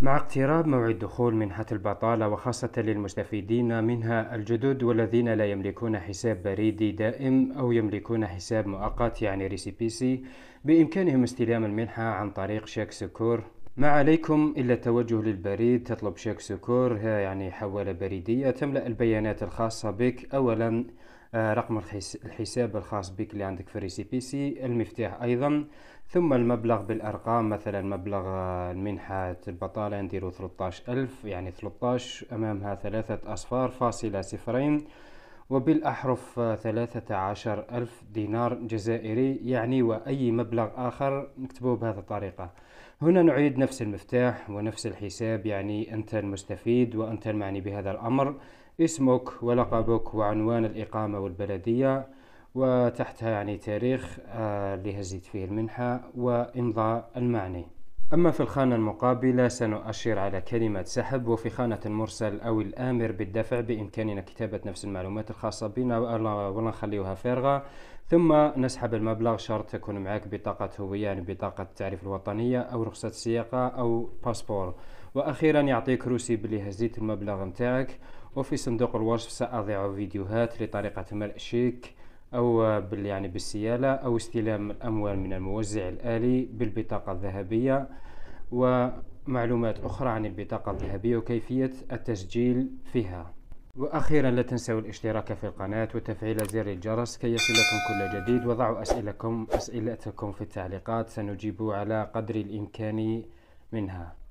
مع اقتراب موعد دخول منحة البطالة وخاصة للمستفيدين منها الجدد والذين لا يملكون حساب بريدي دائم أو يملكون حساب مؤقت يعني ريسيبيسي بإمكانهم استلام المنحة عن طريق شيك سكور ما عليكم إلا التوجه للبريد تطلب شيك سكور يعني حوالة بريدية تملأ البيانات الخاصة بك أولا آه، رقم الحساب الخاص بك اللي عندك في ريسي بي سي المفتاح أيضا ثم المبلغ بالأرقام مثلا مبلغ آه، المنحة البطالة نديرو ألف يعني ثلاثة أمامها ثلاثة أصفار فاصلة صفرين وبالأحرف 13 ألف دينار جزائري يعني وأي مبلغ آخر نكتبه بهذه الطريقة هنا نعيد نفس المفتاح ونفس الحساب يعني أنت المستفيد وأنت المعني بهذا الأمر اسمك ولقبك وعنوان الإقامة والبلدية وتحتها يعني تاريخ اللي آه، هزيت فيه المنحة وإمضاء المعني أما في الخانة المقابلة سنؤشر على كلمة سحب وفي خانة المرسل أو الآمر بالدفع بإمكاننا كتابة نفس المعلومات الخاصة بنا ولا نخليها فارغة ثم نسحب المبلغ شرط تكون معك بطاقة هوية يعني بطاقة التعريف الوطنية أو رخصة سياقة أو باسبور وأخيرا يعطيك روسي بلي هزيت المبلغ متاعك وفي صندوق الوصف سأضع فيديوهات لطريقة ملء شيك أو بال يعني بالسيالة أو استلام الأموال من الموزع الآلي بالبطاقة الذهبية ومعلومات أخرى عن البطاقة الذهبية وكيفية التسجيل فيها وأخيرا لا تنسوا الاشتراك في القناة وتفعيل زر الجرس كي يصلكم كل جديد وضعوا أسئلكم أسئلتكم في التعليقات سنجيب على قدر الإمكان منها